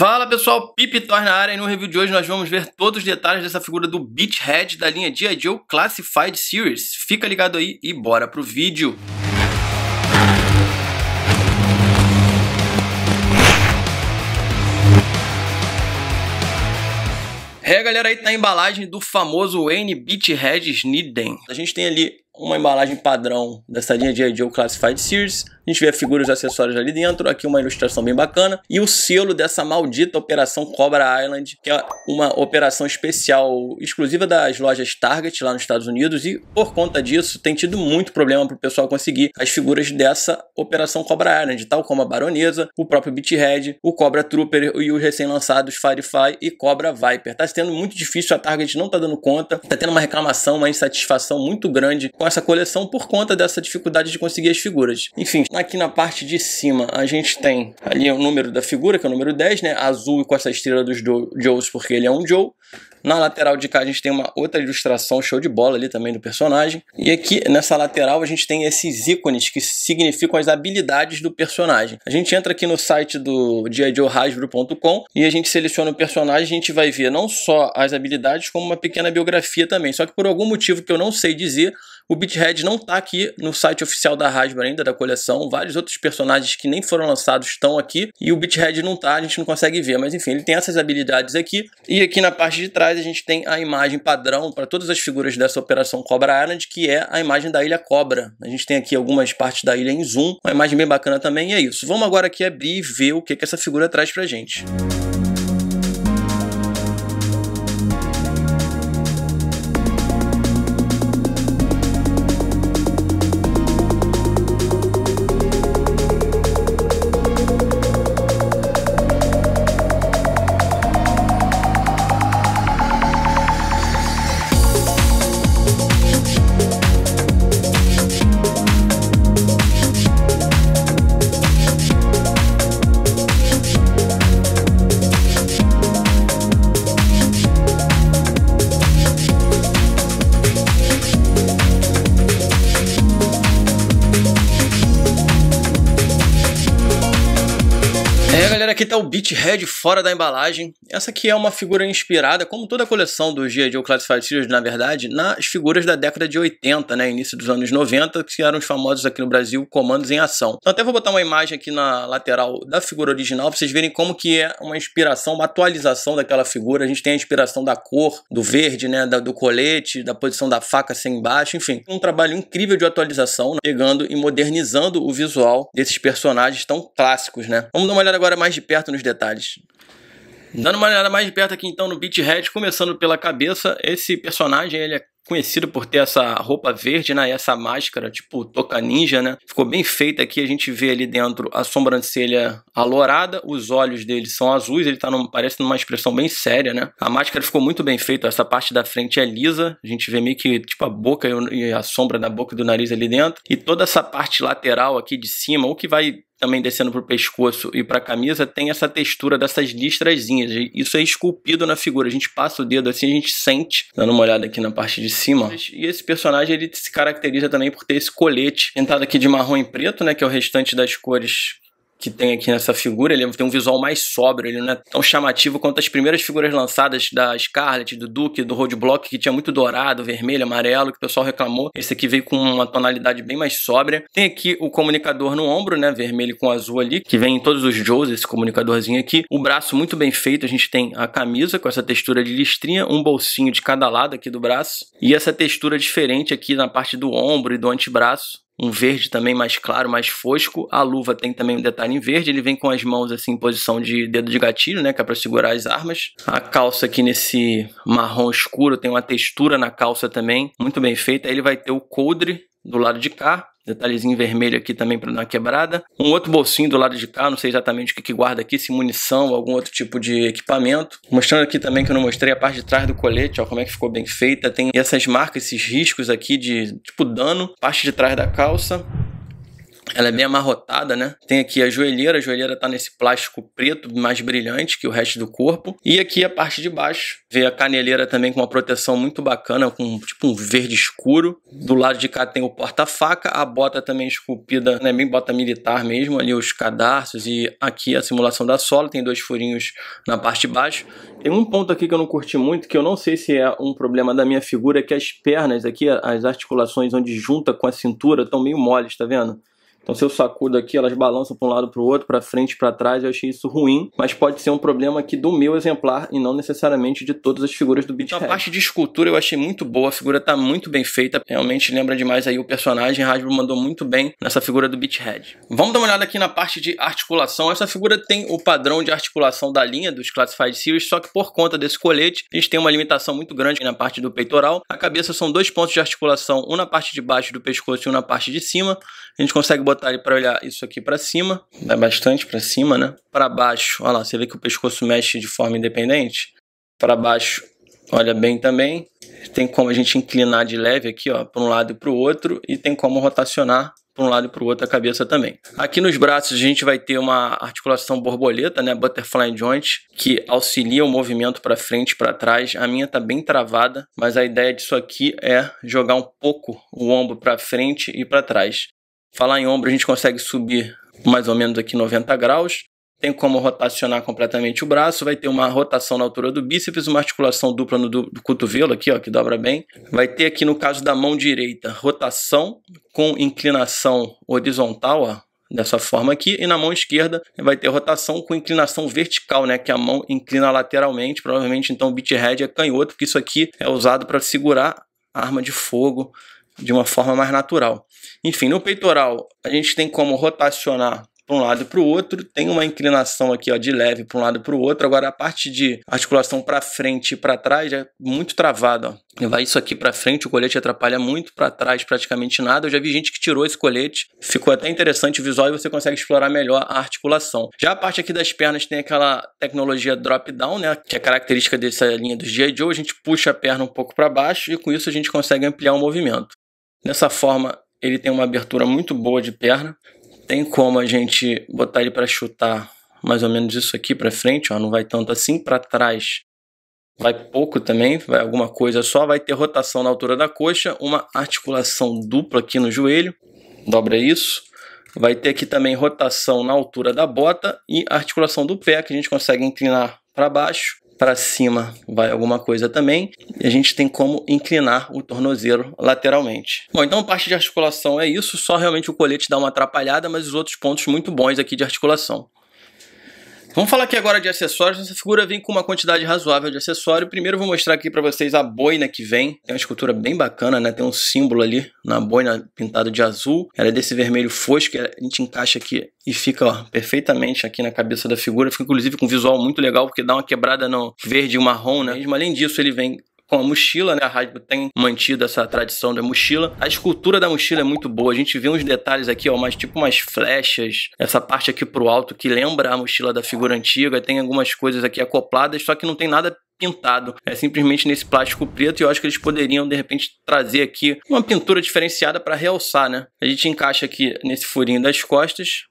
Fala pessoal, Pipe Thor na área e no review de hoje nós vamos ver todos os detalhes dessa figura do Beachhead da linha G.I. Joe Classified Series. Fica ligado aí e bora pro vídeo! É, galera, aí tá a embalagem do famoso Wayne Beachhead Sniden. A gente tem ali uma embalagem padrão da sardinha G.I. Joe Classified Series. A gente vê figuras e acessórios ali dentro, aqui uma ilustração bem bacana. E o selo dessa maldita Operação Cobra Island, que é uma operação especial exclusiva das lojas Target lá nos Estados Unidos. E por conta disso, tem tido muito problema para o pessoal conseguir as figuras dessa Operação Cobra Island, tal como a Baronesa, o próprio Beathead, o Cobra Trooper e os recém-lançados Firefly e Cobra Viper. Tá sendo muito difícil, a Target não tá dando conta, tá tendo uma reclamação, uma insatisfação muito grande com a essa coleção por conta dessa dificuldade de conseguir as figuras. Enfim, aqui na parte de cima a gente tem ali o número da figura, que é o número 10, né? Azul com essa estrela dos Joes, porque ele é um Joe. Na lateral de cá a gente tem uma outra ilustração show de bola ali também do personagem. E aqui nessa lateral a gente tem esses ícones que significam as habilidades do personagem. A gente entra aqui no site do Hasbro.com e a gente seleciona o personagem, a gente vai ver não só as habilidades como uma pequena biografia também. Só que por algum motivo que eu não sei dizer, o Beathead não está aqui no site oficial da Hasbro ainda, da coleção. Vários outros personagens que nem foram lançados estão aqui. E o Beathead não está, a gente não consegue ver. Mas enfim, ele tem essas habilidades aqui. E aqui na parte de trás a gente tem a imagem padrão para todas as figuras dessa Operação Cobra Island, que é a imagem da Ilha Cobra. A gente tem aqui algumas partes da ilha em zoom. Uma imagem bem bacana também. E é isso. Vamos agora aqui abrir e ver o que, que essa figura traz pra gente. Música Red fora da embalagem. Essa aqui é uma figura inspirada, como toda a coleção do G.I. Joe Classified Series, na verdade, nas figuras da década de 80, né, início dos anos 90, que eram os famosos aqui no Brasil comandos em ação. Então até vou botar uma imagem aqui na lateral da figura original para vocês verem como que é uma inspiração, uma atualização daquela figura. A gente tem a inspiração da cor, do verde, né, da, do colete, da posição da faca sem assim baixo, enfim, um trabalho incrível de atualização, né, pegando e modernizando o visual desses personagens tão clássicos, né? Vamos dar uma olhada agora mais de perto nos detalhes. Dando uma olhada mais de perto aqui então no Beathead, começando pela cabeça, esse personagem ele é conhecido por ter essa roupa verde, né, e essa máscara, tipo toca ninja, né? Ficou bem feita aqui, a gente vê ali dentro a sobrancelha alourada, os olhos dele são azuis, ele tá num, parece numa expressão bem séria, né? A máscara ficou muito bem feita, essa parte da frente é lisa, a gente vê meio que tipo a boca e a sombra da boca e do nariz ali dentro, e toda essa parte lateral aqui de cima, o que vai também descendo para o pescoço e para a camisa, tem essa textura dessas listrazinhas. Isso é esculpido na figura. A gente passa o dedo assim, a gente sente. Dando uma olhada aqui na parte de cima. E esse personagem ele se caracteriza também por ter esse colete pintado aqui de marrom e preto, né? Que é o restante das cores que tem aqui nessa figura, ele tem um visual mais sóbrio, ele não é tão chamativo quanto as primeiras figuras lançadas da Scarlet, do Duke, do Roadblock, que tinha muito dourado, vermelho, amarelo, que o pessoal reclamou. Esse aqui veio com uma tonalidade bem mais sóbria. Tem aqui o comunicador no ombro, né, vermelho com azul ali, que vem em todos os Joes, esse comunicadorzinho aqui. O braço muito bem feito, a gente tem a camisa com essa textura de listrinha, um bolsinho de cada lado aqui do braço, e essa textura diferente aqui na parte do ombro e do antebraço, um verde também mais claro, mais fosco. A luva tem também um detalhe em verde. Ele vem com as mãos assim em posição de dedo de gatilho, né, que é para segurar as armas. A calça aqui nesse marrom escuro tem uma textura na calça também, muito bem feita. Aí ele vai ter o coldre do lado de cá, detalhezinho vermelho aqui também para dar uma quebrada. Um outro bolsinho do lado de cá, não sei exatamente o que, que guarda aqui, se munição ou algum outro tipo de equipamento. Mostrando aqui também que eu não mostrei a parte de trás do colete, ó, como é que ficou bem feita. Tem essas marcas, esses riscos aqui de tipo dano, parte de trás da calça. Ela é bem amarrotada, né? Tem aqui a joelheira, a joelheira tá nesse plástico preto mais brilhante que o resto do corpo. E aqui a parte de baixo, vê a caneleira também com uma proteção muito bacana, com tipo um verde escuro. Do lado de cá tem o porta-faca, a bota também esculpida, né, bem bota militar mesmo, ali os cadarços e aqui a simulação da sola, tem dois furinhos na parte de baixo. Tem um ponto aqui que eu não curti muito, que eu não sei se é um problema da minha figura, é que as pernas aqui, as articulações onde junta com a cintura, estão meio moles, tá vendo? Então, se eu sacudo aqui, elas balançam para um lado para o outro, para frente, para trás. Eu achei isso ruim, mas pode ser um problema aqui do meu exemplar e não necessariamente de todas as figuras do Beach então, A parte de escultura eu achei muito boa, a figura está muito bem feita. Realmente lembra demais aí o personagem. Hasbro mandou muito bem nessa figura do Beach Head. Vamos dar uma olhada aqui na parte de articulação. Essa figura tem o padrão de articulação da linha dos Classified Series, só que por conta desse colete, a gente tem uma limitação muito grande na parte do peitoral. A cabeça são dois pontos de articulação, um na parte de baixo do pescoço e um na parte de cima. A gente consegue botar para olhar isso aqui para cima, dá bastante para cima, né? Para baixo, olha lá, você vê que o pescoço mexe de forma independente. Para baixo, olha bem também. Tem como a gente inclinar de leve aqui, ó, para um lado e para o outro, e tem como rotacionar para um lado e para o outro a cabeça também. Aqui nos braços a gente vai ter uma articulação borboleta, né, butterfly joint, que auxilia o movimento para frente, para trás. A minha está bem travada, mas a ideia disso aqui é jogar um pouco o ombro para frente e para trás. Falar em ombro, a gente consegue subir mais ou menos aqui 90 graus. Tem como rotacionar completamente o braço, vai ter uma rotação na altura do bíceps, uma articulação dupla no do, do cotovelo aqui, ó, que dobra bem. Vai ter aqui no caso da mão direita, rotação com inclinação horizontal, ó, dessa forma aqui, e na mão esquerda vai ter rotação com inclinação vertical, né, que a mão inclina lateralmente, provavelmente então o beat head é canhoto, porque isso aqui é usado para segurar arma de fogo de uma forma mais natural. Enfim, no peitoral, a gente tem como rotacionar para um lado e para o outro, tem uma inclinação aqui ó, de leve para um lado e para o outro. Agora, a parte de articulação para frente e para trás é muito travada. Vai isso aqui para frente, o colete atrapalha muito, para trás praticamente nada. Eu já vi gente que tirou esse colete, ficou até interessante o visual e você consegue explorar melhor a articulação. Já a parte aqui das pernas tem aquela tecnologia drop down, né, que é característica dessa linha dos G.I. Joe, a gente puxa a perna um pouco para baixo e com isso a gente consegue ampliar o movimento. Dessa forma, ele tem uma abertura muito boa de perna. Tem como a gente botar ele para chutar mais ou menos isso aqui para frente, ó, não vai tanto assim para trás. Vai pouco também, vai alguma coisa só, vai ter rotação na altura da coxa, uma articulação dupla aqui no joelho. Dobra isso. Vai ter aqui também rotação na altura da bota e articulação do pé que a gente consegue inclinar para baixo para cima vai alguma coisa também. E a gente tem como inclinar o tornozelo lateralmente. Bom, então parte de articulação é isso, só realmente o colete dá uma atrapalhada, mas os outros pontos muito bons aqui de articulação. Vamos falar aqui agora de acessórios. Essa figura vem com uma quantidade razoável de acessório. Primeiro vou mostrar aqui para vocês a boina que vem. É uma escultura bem bacana, né? Tem um símbolo ali na boina pintado de azul. Ela é desse vermelho fosco. A gente encaixa aqui e fica ó, perfeitamente aqui na cabeça da figura. Fica inclusive com um visual muito legal porque dá uma quebrada no verde e marrom, né? Mas além disso, ele vem com a mochila, né? A Hasbro tem mantido essa tradição da mochila. A escultura da mochila é muito boa. A gente vê uns detalhes aqui, ó, mais tipo umas flechas, essa parte aqui pro alto que lembra a mochila da figura antiga. Tem algumas coisas aqui acopladas, só que não tem nada pintado. É simplesmente nesse plástico preto e eu acho que eles poderiam de repente trazer aqui uma pintura diferenciada para realçar, né? A gente encaixa aqui nesse furinho das costas,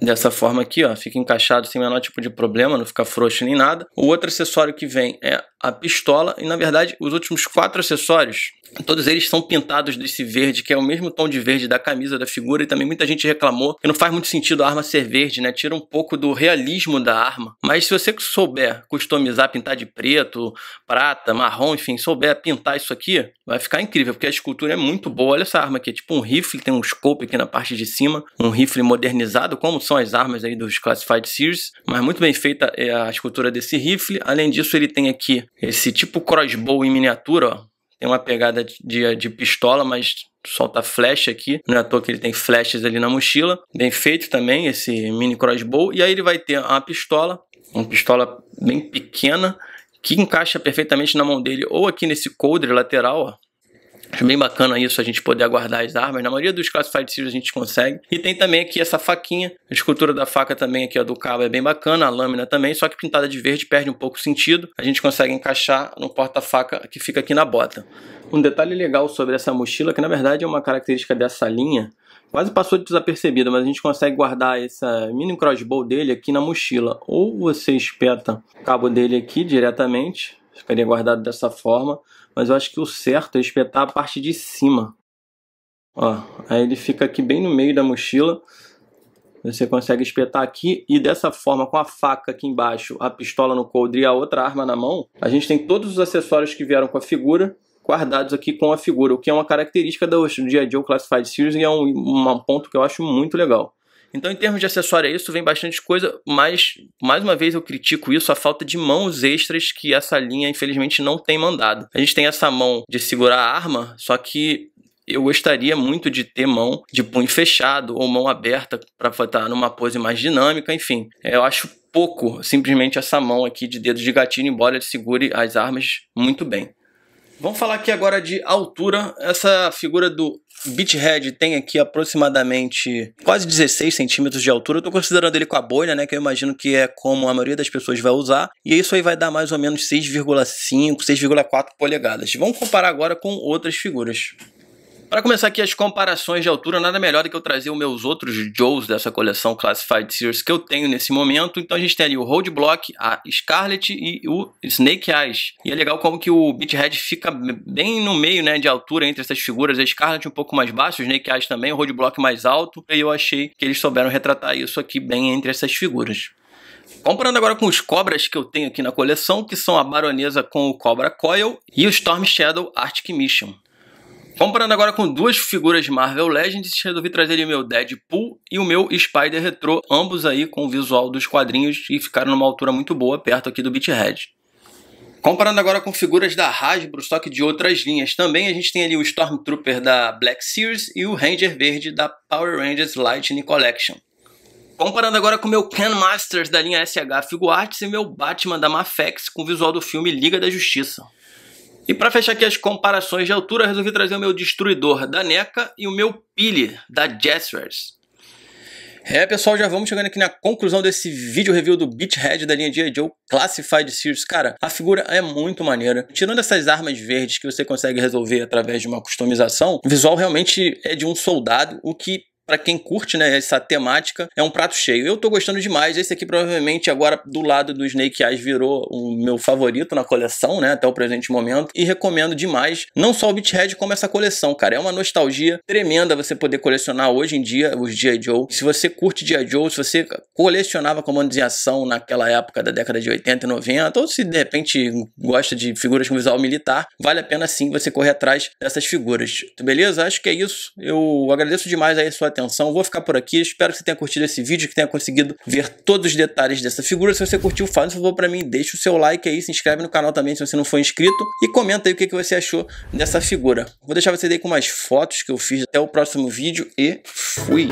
dessa forma aqui, ó, fica encaixado sem menor tipo de problema, não fica frouxo nem nada. O outro acessório que vem é a pistola e, na verdade, os últimos quatro acessórios, todos eles são pintados desse verde, que é o mesmo tom de verde da camisa da figura, e também muita gente reclamou que não faz muito sentido a arma ser verde, né? Tira um pouco do realismo da arma. Mas se você souber customizar, pintar de preto, prata, marrom, enfim, souber pintar isso aqui, vai ficar incrível, porque a escultura é muito boa. Olha essa arma aqui, é tipo um rifle, tem um scope aqui na parte de cima, um rifle modernizado, como são as armas aí dos Classified Series, mas muito bem feita é a escultura desse rifle. Além disso, ele tem aqui esse tipo crossbow em miniatura, ó. Tem uma pegada de, de pistola, mas solta flecha aqui. Não é à toa que ele tem flechas ali na mochila. Bem feito também esse mini crossbow. E aí ele vai ter uma pistola, uma pistola bem pequena, que encaixa perfeitamente na mão dele, ou aqui nesse coldre lateral, ó, é bem bacana isso, a gente poder aguardar as armas. Na maioria dos casos Series a gente consegue. E tem também aqui essa faquinha. A escultura da faca também aqui, ó, do cabo é bem bacana. A lâmina também, só que pintada de verde perde um pouco o sentido. A gente consegue encaixar no porta-faca que fica aqui na bota. Um detalhe legal sobre essa mochila, que na verdade é uma característica dessa linha, quase passou desapercebida, mas a gente consegue guardar essa mini crossbow dele aqui na mochila. Ou você espeta o cabo dele aqui diretamente, ficaria guardado dessa forma, mas eu acho que o certo é espetar a parte de cima. Ó, aí ele fica aqui bem no meio da mochila. Você consegue espetar aqui e dessa forma, com a faca aqui embaixo, a pistola no coldre e a outra arma na mão, a gente tem todos os acessórios que vieram com a figura guardados aqui com a figura, o que é uma característica do G.I. Joe Classified Series e é um, um ponto que eu acho muito legal. Então, em termos de acessório isso, vem bastante coisa, mas mais uma vez eu critico isso, a falta de mãos extras que essa linha, infelizmente, não tem mandado. A gente tem essa mão de segurar a arma, só que eu gostaria muito de ter mão de punho fechado ou mão aberta para estar numa pose mais dinâmica, enfim. É, eu acho pouco simplesmente essa mão aqui de dedos de gatinho embora ele segure as armas muito bem. Vamos falar aqui agora de altura. Essa figura do Beathead tem aqui aproximadamente quase 16 centímetros de altura. Eu estou considerando ele com a bolha, né? Que eu imagino que é como a maioria das pessoas vai usar. E isso aí vai dar mais ou menos 6,5, 6,4 polegadas. Vamos comparar agora com outras figuras. Para começar aqui as comparações de altura, nada melhor do que eu trazer os meus outros Joes dessa coleção Classified Series que eu tenho nesse momento. Então a gente tem ali o Roadblock, a Scarlet e o Snake Eyes. E é legal como que o Beathead fica bem no meio né, de altura entre essas figuras. A Scarlet um pouco mais baixa, o Snake Eyes também, o Roadblock mais alto. E eu achei que eles souberam retratar isso aqui bem entre essas figuras. Comparando agora com os cobras que eu tenho aqui na coleção, que são a Baronesa com o Cobra Coil e o Storm Shadow Arctic Mission. Comparando agora com duas figuras de Marvel Legends, resolvi trazer meu Deadpool e o meu Spider Retro, ambos aí com o visual dos quadrinhos e ficaram numa altura muito boa, perto aqui do Beathead. Comparando agora com figuras da Hasbro, só que de outras linhas também, a gente tem ali o Stormtrooper da Black Series e o Ranger Verde da Power Rangers Lightning Collection. Comparando agora com o meu Ken Masters da linha SH Figuarts e meu Batman da Mafex com o visual do filme Liga da Justiça. E para fechar aqui as comparações de altura, resolvi trazer o meu Destruidor da NECA e o meu Pile da Jazzwares. É, pessoal, já vamos chegando aqui na conclusão desse vídeo review do Beachhead da linha G.I. Joe Classified Series. Cara, a figura é muito maneira. Tirando essas armas verdes que você consegue resolver através de uma customização, o visual realmente é de um soldado, o que para quem curte né, essa temática, é um prato cheio. Eu tô gostando demais. Esse aqui provavelmente agora do lado do Snake Eyes virou o meu favorito na coleção, né, até o presente momento, e recomendo demais, não só o head como essa coleção, cara. É uma nostalgia tremenda você poder colecionar hoje em dia os G.I. Joe. Se você curte G.I. Joe, se você colecionava comandos em ação naquela época da década de 80 e 90, ou se de repente gosta de figuras com visual militar, vale a pena sim você correr atrás dessas figuras. Beleza? Acho que é isso. Eu agradeço demais aí a sua atenção atenção. Vou ficar por aqui. Espero que você tenha curtido esse vídeo, que tenha conseguido ver todos os detalhes dessa figura. Se você curtiu, faz um favor para mim, deixa o seu like aí, se inscreve no canal também se você não for inscrito e comenta aí o que, que você achou dessa figura. Vou deixar você aí com mais fotos que eu fiz. Até o próximo vídeo e fui!